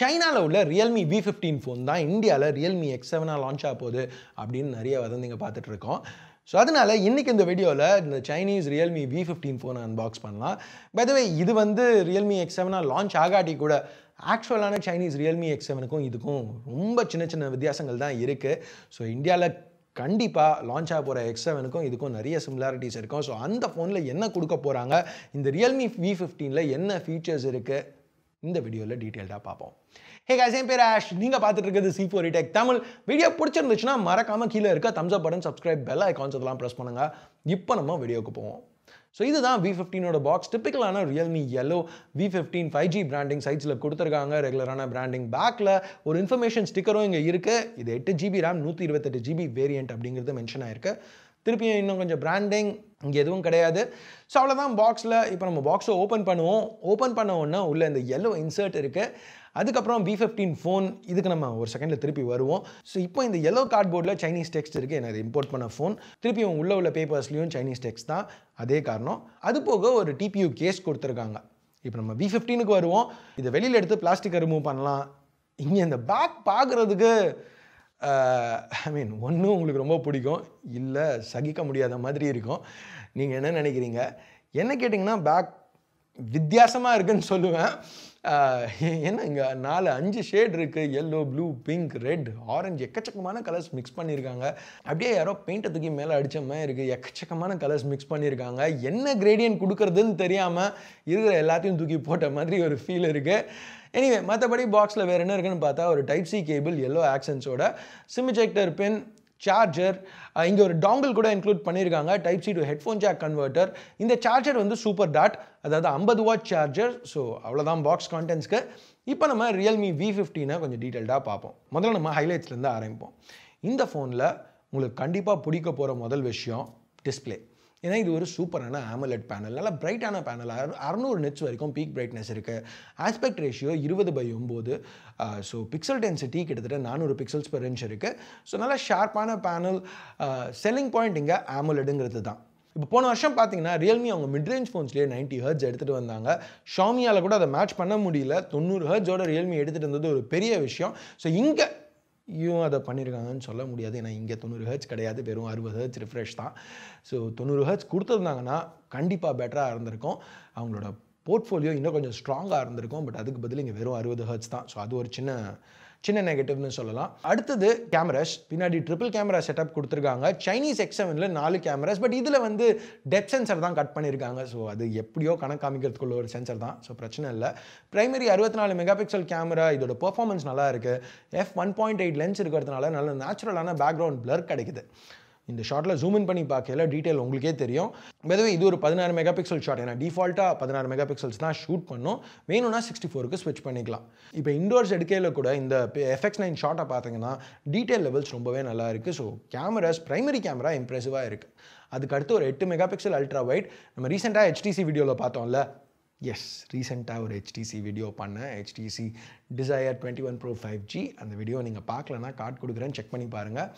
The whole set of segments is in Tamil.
சைனாவில் உள்ள ரியல்மி வி ஃபிஃப்டீன் ஃபோன் தான் இந்தியாவில் ரியல்மி எக்ஸ் செவனாக லான்ச் ஆக போகுது அப்படின்னு நிறைய வதந்திங்க பார்த்துட்ருக்கோம் ஸோ அதனால் இன்றைக்கி இந்த வீடியோவில் இந்த சைனீஸ் ரியல்மி வி ஃபிஃப்டீன் ஃபோனை அன்பாக்ஸ் பண்ணலாம் பதவே இது வந்து ரியல்மி எக்ஸ் செவனாக லான்ச் ஆகாட்டி கூட ஆக்சுவலான சைனீஸ் ரியல்மி எக்ஸ் செவனுக்கும் இதுக்கும் ரொம்ப சின்ன சின்ன வித்தியாசங்கள் தான் இருக்குது ஸோ இந்தியாவில் கண்டிப்பாக லான்ச் ஆக போகிற எக்ஸ் செவனுக்கும் இதுக்கும் நிறைய சிமிலாரிட்டிஸ் இருக்கும் ஸோ அந்த ஃபோனில் என்ன கொடுக்க போகிறாங்க இந்த ரியல்மி வி ஃபிஃப்டீனில் என்ன ஃபீச்சர்ஸ் இருக்குது இந்த வீடியோவில் டீட்டெயில்டாக பார்ப்போம் ஹே கைஸ் என் பேர் ஆஷ் நீங்கள் பார்த்துட்டு இருக்கிறது C four tech e Tamil video பிடிச்சிருந்துச்சுன்னா மறக்காமல் கீழே இருக்க thumbs up button subscribe bell icons இதெல்லாம் ப்ரெஸ் பண்ணுங்கள் இப்போ நம்ம வீடியோக்கு போவோம் ஸோ இதுதான் வி ஃபிஃப்டீனோட பாக்ஸ் டிப்பிக்கலான Realme yellow V fifteen five G branding சைட்ஸில் கொடுத்துருக்காங்க ரெகுலரான பிராண்டிங் பேக்கில் ஒரு இன்ஃபர்மேஷன் ஸ்டிக்கரும் இங்கே இருக்குது இது எட்டு ஜிபி ரேம் நூற்றி இருபத்தெட்டு ஜிபி வேரியன்ட் அப்படிங்கிறது மென்ஷன் ஆயிருக்கு திருப்பியும் இன்னும் கொஞ்சம் பிராண்டிங் இங்கே எதுவும் கிடையாது ஸோ அவ்வளோதான் பாக்ஸில் இப்போ நம்ம பாக்ஸை ஓப்பன் பண்ணுவோம் ஓப்பன் பண்ண உடனே உள்ளே இந்த எல்லோ இன்சர்ட் இருக்குது அதுக்கப்புறம் பி ஃபிஃப்டீன் ஃபோன் இதுக்கு நம்ம ஒரு செகண்டில் திருப்பி வருவோம் ஸோ இப்போ இந்த எல்லோ கார்ட்போர்டில் சைனீஸ் டெக்ஸ்ட் இருக்குது எனக்கு இம்போர்ட் பண்ண ஃபோன் திருப்பி உள்ள உள்ள பேப்பர்ஸ்லேயும் சைனீஸ் டெக்ஸ்ட் தான் அதே காரணம் அது போக ஒரு டிபியூ கேஸ் கொடுத்துருக்காங்க இப்போ நம்ம பி ஃபிஃப்டீனுக்கு வருவோம் இதை வெளியில் எடுத்து பிளாஸ்டிக்கை ரிமூவ் பண்ணலாம் இங்கே இந்த பேக் பார்க்குறதுக்கு ஐ மீன் ஒன்று உங்களுக்கு ரொம்ப பிடிக்கும் இல்லை சகிக்க முடியாத மாதிரி இருக்கும் நீங்கள் என்ன நினைக்கிறீங்க என்ன கேட்டிங்கன்னா பேக் வித்தியாசமாக இருக்குன்னு சொல்லுவேன் ஏன்னா இங்கே நாலு அஞ்சு ஷேட் இருக்குது yellow blue pink red orange எக்கச்சக்கமான கலர்ஸ் மிக்ஸ் பண்ணியிருக்காங்க அப்படியே யாரோ பெயிண்ட்டை தூக்கி மேலே அடித்த மாதிரி இருக்குது எக்கச்சக்கமான கலர்ஸ் மிக்ஸ் பண்ணியிருக்காங்க என்ன கிரேடியன்ட் கொடுக்குறதுன்னு தெரியாமல் இருக்கிற எல்லாத்தையும் தூக்கி போட்ட மாதிரி ஒரு ஃபீல் இருக்குது எனிவே மற்றபடி பாக்ஸில் வேறு என்ன இருக்குன்னு பார்த்தா ஒரு டைப் சி கேபிள் எல்லோ ஆக்சன்ஸோட சிமிஜெக்டர் பென் சார்ஜர் இங்கே ஒரு டாங்கிள் கூட இன்க்ளூட் பண்ணியிருக்காங்க type C to headphone jack converter இந்த சார்ஜர் வந்து சூப்பர் டாட் அதாவது ஐம்பது வாட் சார்ஜர் ஸோ அவ்வளோதான் பாக்ஸ் கான்டென்ட்ஸ்க்கு இப்போ நம்ம ரியல்மி வி ஃபிஃப்டினை கொஞ்சம் டீட்டெயில்டாக பார்ப்போம் முதல்ல நம்ம ஹைலைட்ஸ்லேருந்து ஆரம்பிப்போம் இந்த ஃபோனில் உங்களுக்கு கண்டிப்பாக பிடிக்க போகிற முதல் விஷயம் டிஸ்பிளே ஏன்னா இது ஒரு சூப்பரான ஆமலெட் பேனல் நல்லா பிரைட்டான பேனல் அறநூறு நெட்ஸ் வரைக்கும் பீக் பிரைட்னஸ் இருக்குது ஆஸ்பெக்ட் ரேஷியோ இருபது பை ஒம்பது ஸோ பிக்சல் டென்சிட்டி கிட்டத்தட்ட நானூறு பிக்சல்ஸ் பெர் இன்ச் இருக்குது ஸோ நல்லா ஷார்ப்பான பேனல் செல்லிங் பாயிண்ட் இங்கே ஆமலெட்டுங்கிறது தான் இப்போ போன வருஷம் பார்த்தீங்கன்னா ரியல்மி அவங்க மிட்ரேஞ்ச் ஃபோன்ஸ்லேயே நைன்ட்டி ஹர்ஜ் எடுத்துகிட்டு வந்தாங்க ஷாமியால் கூட அதை மேட்ச் பண்ண முடியல தொண்ணூறு ஹர்ஜோட ரியல்மி எடுத்துகிட்டு வந்தது ஒரு பெரிய விஷயம் ஸோ இங்கே இவன் அதை பண்ணியிருக்காங்கன்னு சொல்ல முடியாது ஏன்னா இங்கே தொண்ணூறு ஹர்ச் கிடையாது வெறும் அறுபது ஹர்ச் ரிஃப்ரெஷ் தான் ஸோ தொண்ணூறு ஹர்ச் கொடுத்துருந்தாங்கன்னா கண்டிப்பாக பெட்டராக இருந்திருக்கும் அவங்களோட போர்ட்ஃபோலியோ இன்னும் கொஞ்சம் ஸ்ட்ராங்காக இருந்திருக்கும் பட் அதுக்கு பதில் இங்கே வெறும் அறுபது ஹர்ஸ் தான் ஸோ அது ஒரு சின்ன சின்ன நெகட்டிவ்னு சொல்லலாம் அடுத்தது கேமராஸ் பின்னாடி ட்ரிபிள் கேமரா செட்டப் கொடுத்துருக்காங்க சைனீஸ் எக்ஸ் நாலு கேமராஸ் பட் இதில் வந்து டெப் சென்சர் தான் கட் பண்ணியிருக்காங்க ஸோ அது எப்படியோ கணக்காமிக்கிறதுக்குள்ள ஒரு சென்சர் தான் ஸோ பிரச்சனை இல்லை ப்ரைமரி அறுபத்தி நாலு மெகா பிக்சல் கேமரா இதோட பெர்ஃபார்மன்ஸ் நல்லா இருக்குது F one point eight lens இருக்கிறதுனால நல்ல நேச்சுரலான பேக்ரவுண்ட் பிளர் கிடைக்குது இந்த ஷாட்டில் ஜூம் இன் பண்ணி பார்க்கல டீட்டெயில் உங்களுக்கே தெரியும் பதவே இது ஒரு பதினாறு மெகா பிக்சல் ஷாட் ஏன்னா டிஃபால்ட்டாக பதினாறு மெகா பிக்சல்ஸ் தான் ஷூட் பண்ணும் வேணும்னா சிக்ஸ்டி ஃபோருக்கு ஸ்விட்ச் பண்ணிக்கலாம் இப்போ இண்டோர்ஸ் எடுக்கையில் கூட இந்த எஃப்எக்ஸ் நைன் ஷாட்டை பார்த்தீங்கன்னா டீட்டெயில் லெவல்ஸ் ரொம்பவே நல்லா இருக்குது ஸோ கேமராஸ் ப்ரைமரி கேமரா இம்ப்ரெசிவாக இருக்குது அதுக்கடுத்து ஒரு எட்டு மெகா பிக்சல் அல்ட்ரா ஒயிட் நம்ம ரீசெண்டாக ஹெச்டிசி வீடியோவில் பார்த்தோம்ல எஸ் ரீசெண்டாக ஒரு ஹெச்டிசி வீடியோ பண்ணேன் HTC Desire twenty one pro five G அந்த வீடியோ நீங்கள் பார்க்கலன்னா கார்ட் கொடுக்குறேன் செக் பண்ணி பாருங்கள்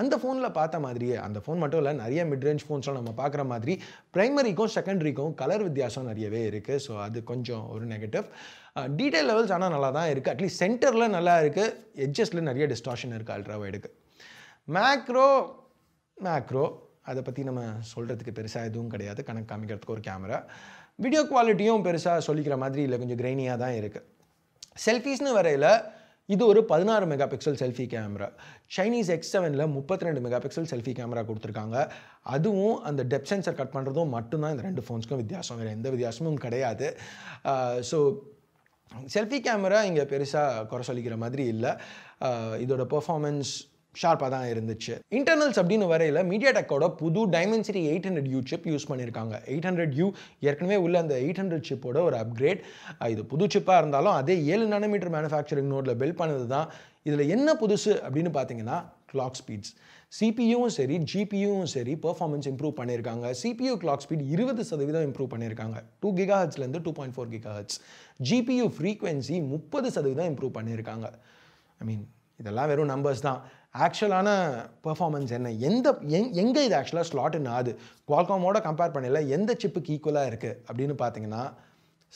அந்த ஃபோனில் பார்த்த மாதிரியே அந்த ஃபோன் மட்டும் இல்லை நிறைய மிட்ரேஞ்ச் ஃபோன்ஸ்லாம் நம்ம பார்க்குற மாதிரி ப்ரைமரிக்கும் செகண்டரிக்கும் கலர் வித்தியாசம் நிறையவே இருக்குது ஸோ அது கொஞ்சம் ஒரு நெகட்டிவ் டீட்டெயில் லெவல்ஸ் ஆனால் நல்லா தான் இருக்குது அட்லீஸ்ட் சென்டரில் நல்லா இருக்குது எட்ஜஸ்டில் நிறைய டிஸ்டார்ஷன் இருக்குது அல்ட்ரா வைடுக்கு மேக்ரோ மேக்ரோ அதை பற்றி நம்ம சொல்கிறதுக்கு பெருசாக எதுவும் கிடையாது கணக்கு காமிக்கிறதுக்கு ஒரு கேமரா வீடியோ குவாலிட்டியும் பெருசாக சொல்லிக்கிற மாதிரி இல்லை கொஞ்சம் கிரைனியாக தான் இருக்குது செல்ஃபீஸ்னு வரையில் இது ஒரு பதினாறு megapixel selfie camera Chinese X செவனில் முப்பத்தி ரெண்டு மெகா பிக்சல் செல்ஃபி கேமரா கொடுத்துருக்காங்க அதுவும் அந்த டெப் சென்சர் கட் பண்ணுறதும் மட்டும்தான் இந்த ரெண்டு ஃபோன்ஸ்க்கும் வித்தியாசம் வேறு எந்த வித்தியாசமும் கிடையாது ஸோ செல்ஃபி கேமரா இங்கே பெருசாக குறை சொல்லிக்கிற மாதிரி இல்லை இதோட பர்ஃபார்மன்ஸ் ஷார்ப்பாக தான் இருந்துச்சு இன்டர்னல்ஸ் அப்படின்னு வரையில் மீடியா டெக்கோட புது Dimensity eight hundred U chip use பண்ணியிருக்காங்க எயிட் ஹண்ட்ரட் யூ ஏற்கனவே உள்ள அந்த எயிட் ஹண்ட்ரட் சிப்போட ஒரு அப்கிரேட் இது புது சிப்பாக இருந்தாலும் அதே ஏழு நானோமீட்டர் மேனுஃபேக்சரிங் நோட்டில் பில் பண்ணது தான் இதில் என்ன புதுசு அப்படின்னு பார்த்தீங்கன்னா கிளாக் ஸ்பீட்ஸ் சிபியூவும் சரி ஜிபியூவும் சரி பர்ஃபார்மன்ஸ் இம்ப்ரூவ் பண்ணியிருக்காங்க சிபியூ கிளாக் ஸ்பீட் இருபது சதவீதம் இம்ப்ரூவ் பண்ணியிருக்காங்க டூ கிகா ஹர்ட்ஸ்லேருந்து two point four giga GPU frequency முப்பது சதவீதம் இம்ப்ரூவ் பண்ணியிருக்காங்க ஐ மீன் இதெல்லாம் வெறும் நம்பர்ஸ் தான் ஆக்சுவலான பெர்ஃபார்மன்ஸ் என்ன எந்த எங் எங்கே இது ஆக்சுவலாக ஸ்லாட்டுன்னு ஆகுது குவால்காமோட கம்பேர் பண்ணல எந்த சிப்புக்கு ஈக்குவலாக இருக்குது அப்படின்னு பார்த்தீங்கன்னா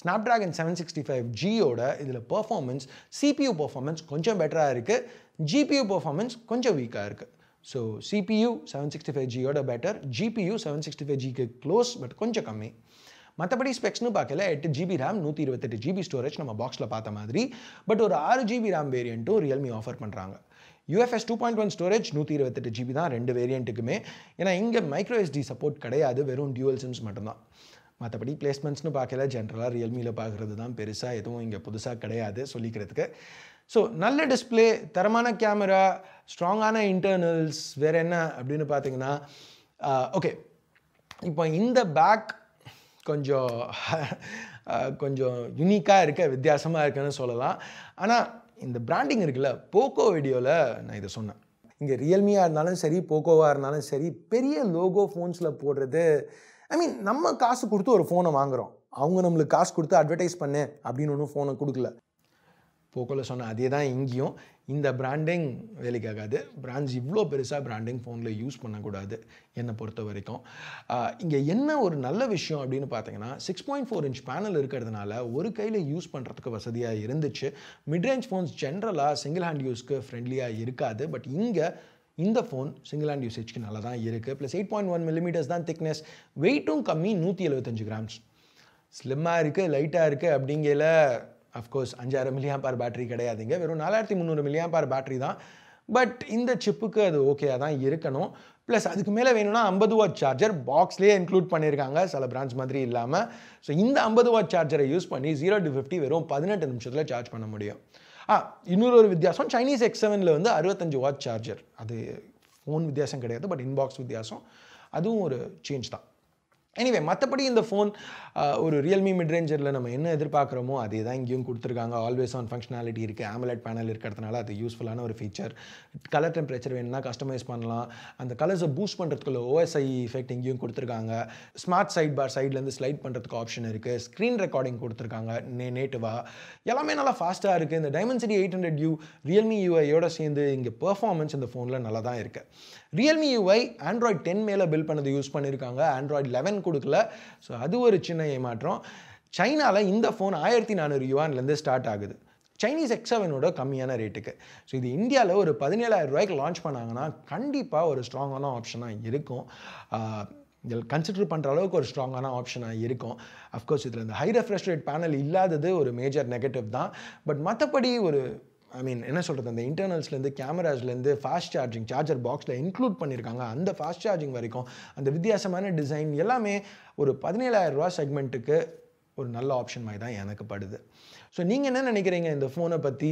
ஸ்னாப்ட்ராகன் செவன் சிக்ஸ்டி ஃபைவ் ஜியோட இதில் பெர்ஃபார்மன்ஸ் சிபியூ பெர்ஃபார்மன்ஸ் கொஞ்சம் பெட்டராக இருக்குது ஜிபியூ பெர்ஃபார்மன்ஸ் கொஞ்சம் வீக்காக இருக்குது so CPU seven sixty five ஜியோட better GPU seven sixty five ஜிக்கு க்ளோஸ் பட் கொஞ்சம் கம்மி மற்றபடி ஸ்பெக்ஸ்னு பார்க்கல எட்டு ஜிபி ரேம் நூற்றி இருபத்தெட்டு ஜிபி ஸ்டோரேஜ் நம்ம பாக்ஸில் பார்த்த மாதிரி பட் ஒரு ஆறு ஜிபி ரேம் வேரியண்ட்டும் ரியல்மி ஆஃபர் பண்ணுறாங்க UFS two point one storage நூற்றி இருபத்தெட்டு ஜிபி தான் ரெண்டு வேரியண்ட்டுக்குமே ஏன்னா இங்கே மைக்ரோ எஸ்டி சப்போர்ட் கிடையாது வெறும் டியூவல் சிம்ஸ் மட்டும்தான் மற்றபடி பிளேஸ்மெண்ட்ஸ்னு பார்க்கல ஜென்ரலாக ரியல்மியில் பார்க்குறது தான் பெருசாக எதுவும் இங்கே புதுசாக கிடையாது சொல்லிக்கிறதுக்கு ஸோ நல்ல டிஸ்பிளே தரமான கேமரா ஸ்ட்ராங்கான இன்டர்னல்ஸ் வேறு என்ன அப்படின்னு பார்த்தீங்கன்னா ஓகே இப்போ இந்த பேக் கொஞ்சம் கொஞ்சம் யுனிக்காக இருக்க வித்தியாசமாக இருக்குன்னு சொல்லலாம் ஆனால் இந்த பிராண்டிங் இருக்குல்ல போக்கோ வீடியோவில் நான் இதை சொன்னேன் இங்கே ரியல்மியாக இருந்தாலும் சரி போக்கோவாக இருந்தாலும் சரி பெரிய லோகோ ஃபோன்ஸில் போடுறது ஐ மீன் நம்ம காசு கொடுத்து ஒரு ஃபோனை வாங்குகிறோம் அவங்க நம்மளுக்கு காசு கொடுத்து அட்வர்டைஸ் பண்ணு அப்படின்னு ஒன்றும் ஃபோனை கொடுக்கல போக்கோவில் சொன்ன அதே தான் இங்கேயும் இந்த பிராண்டிங் வேலைக்காகாது பிராண்ட்ஸ் இவ்வளோ பெருசாக பிராண்டிங் ஃபோனில் யூஸ் பண்ணக்கூடாது என்னை பொறுத்த வரைக்கும் இங்கே என்ன ஒரு நல்ல விஷயம் அப்படின்னு பார்த்தீங்கன்னா six point four inch panel இருக்கிறதுனால ஒரு கையில் யூஸ் பண்ணுறதுக்கு வசதியாக இருந்துச்சு மிட்ரேஞ்ச் ஃபோன்ஸ் ஜென்ரலாக சிங்கிள் ஹேண்ட் யூஸ்க்கு ஃப்ரெண்ட்லியாக இருக்காது பட் இங்கே இந்த ஃபோன் சிங்கிள் ஹேண்ட் யூசேஜ்க்கு நல்லா தான் இருக்குது plus eight point one millimetres தான் திக்னஸ் வெயிட்டும் கம்மி நூற்றி எழுபத்தஞ்சு கிராம்ஸ் ஸ்லிம்மாக இருக்குது லைட்டாக இருக்குது அப்படிங்கிற அஃப்கோர்ஸ் அஞ்சாயிரம் மில்லியாம்பார் பேட்டரி கிடையாதுங்க வெறும் நாலாயிரத்தி முந்நூறு மில்லியாம்பார் பேட்டரி தான் பட் இந்த சிப்புக்கு அது ஓகேயாக தான் இருக்கணும் ப்ளஸ் அதுக்கு மேலே வேணும்னா ஐம்பது வாட் சார்ஜர் பாக்ஸ்லேயே இன்க்ளூட் பண்ணியிருக்காங்க சில பிரான்ச் மாதிரி இல்லாமல் ஸோ இந்த ஐம்பது வாட் சார்ஜரை யூஸ் பண்ணி ஜீரோ டு ஃபிஃப்டி வெறும் பதினெட்டு நிமிஷத்தில் சார்ஜ் பண்ண முடியும் ஆ இன்னொரு ஒரு வித்தியாசம் சைனீஸ் எக்ஸ் செவனில் வந்து அறுபத்தஞ்சு வாட் சார்ஜர் அது ஃபோன் வித்தியாசம் கிடையாது பட் இன்பாக்ஸ் வித்தியாசம் அதுவும் ஒரு சேஞ்ச் தான் எனிவே மற்றபடி இந்த ஃபோன் ஒரு ரியல்மி மிட்ரேஞ்சரில் நம்ம என்ன எதிர்பார்க்குறோமோ அதே தான் இங்கேயும் கொடுத்துருக்காங்க ஆல்வேஸ் ஆன் ஃபங்க்ஷனாலிட்டி இருக்குது ஆமலட் பேனல் இருக்கிறதுனால அது யூஸ்ஃபுல்லான ஒரு ஃபீச்சர் கலர் டெம்பரேச்சர் வேணும்னா கஸ்டமைஸ் பண்ணலாம் அந்த கலர்ஸை பூஸ்ட் பண்ணுறதுக்குள்ள ஓஎஸ்ஐ எஃபெக்ட் இங்கேயும் கொடுத்துருக்காங்க ஸ்மார்ட் சைட் பார் சைட்லேருந்து ஸ்லைட் பண்ணுறதுக்கு ஆப்ஷன் இருக்குது ஸ்க்ரீன் ரெக்கார்டிங் கொடுத்துருக்காங்க நே நேட்டிவாக எல்லாமே நல்லா ஃபாஸ்ட்டாக இருக்குது இந்த சிட்டி எயிட் ஹண்ட்ரட் யூ ரியல்மி யூஐயோட சேர்ந்து இங்கே பெர்ஃபார்மன்ஸ் இந்த ஃபோனில் நல்லா தான் இருக்குது ரியல்மி யூஐ ஆண்ட்ராய்ட் டென் மேலே பில் பண்ணது யூஸ் பண்ணியிருக்காங்க ஆண்ட்ராய்ட் லெவன் ஆப்ஷன் கொடுக்கல ஸோ அது ஒரு சின்ன ஏமாற்றம் சைனாவில் இந்த ஃபோன் ஆயிரத்தி நானூறு யுவான்லேருந்து ஸ்டார்ட் ஆகுது சைனீஸ் எக்ஸ் கம்மியான ரேட்டுக்கு ஸோ இது இந்தியாவில் ஒரு பதினேழாயிரம் ரூபாய்க்கு லான்ச் பண்ணாங்கன்னா கண்டிப்பாக ஒரு ஸ்ட்ராங்கான ஆப்ஷனாக இருக்கும் இதில் கன்சிடர் பண்ணுற அளவுக்கு ஒரு ஸ்ட்ராங்கான ஆப்ஷனாக இருக்கும் அஃப்கோர்ஸ் இதில் இந்த ஹை ரெஃப்ரெஷ் ரேட் பேனல் இல்லாதது ஒரு மேஜர் நெகட்டிவ் தான் பட் மற்றபடி ஒரு ஐ மீன் என்ன சொல்கிறது அந்த இன்டர்னல்ஸ்லேருந்து கேமராஸ்லேருந்து ஃபாஸ்ட் சார்ஜிங் சார்ஜர் பாக்ஸில் இன்க்ளூட் பண்ணியிருக்காங்க அந்த ஃபாஸ்ட் சார்ஜிங் வரைக்கும் அந்த வித்தியாசமான டிசைன் எல்லாமே ஒரு ரூபா செக்மெண்ட்டுக்கு ஒரு நல்ல ஆப்ஷன் மாதிரி தான் எனக்கு படுது ஸோ நீங்கள் என்ன நினைக்கிறீங்க இந்த ஃபோனை பற்றி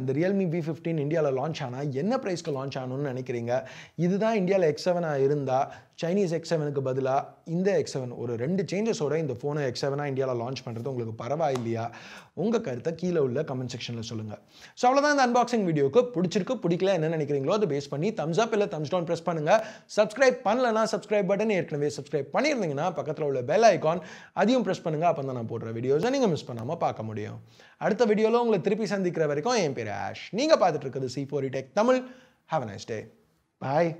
இந்த ரியல்மி பி ஃபிஃப்டீன் இந்தியாவில் லான்ச் ஆனால் என்ன ப்ரைஸ்க்கு லான்ச் ஆகணும்னு நினைக்கிறீங்க இதுதான் இந்தியாவில் எக்ஸ் செவனாக இருந்தால் சைனீஸ் எக்ஸ் செவனுக்கு பதிலாக இந்த எக்ஸ் செவன் ஒரு ரெண்டு சேஞ்சஸோட இந்த ஃபோனை எக்ஸ் செவனாக இந்தியாவில் லான்ச் பண்ணுறது உங்களுக்கு பரவாயில்லையா உங்கள் கருத்தை கீழே உள்ள கமெண்ட் செக்ஷனில் சொல்லுங்கள் ஸோ அவ்வளோதான் இந்த அன்பாக்சிங் வீடியோக்கு பிடிச்சிருக்கு பிடிக்கல என்ன நினைக்கிறீங்களோ அதை பேஸ் பண்ணி தம்ஸ் அப் இல்லை தம்ஸ் டவுன் ப்ரெஸ் பண்ணுங்கள் சப்ஸ்கிரைப் பண்ணலன்னா சப்ஸ்கிரைப் பட்டன் ஏற்கனவே சப்ஸ்கிரைப் பண்ணியிருந்தீங்கன்னா பக்கத்தில் உள்ள பெல் ஐக்கான் அதையும் ப்ரெஸ் பண்ணுங்கள் அப்போ தான் நான் போடுற வீடியோஸை நீங்கள் மிஸ் பண்ணாமல் பார்க்க முடியும் அடுத்த வீடியோவில் உங்களை திருப்பி சந்திக்கிற வரைக்கும் என் பேர் ஆஷ் நீங்கள் பார்த்துட்டு இருக்கிறது C four tech Tamil have a nice day bye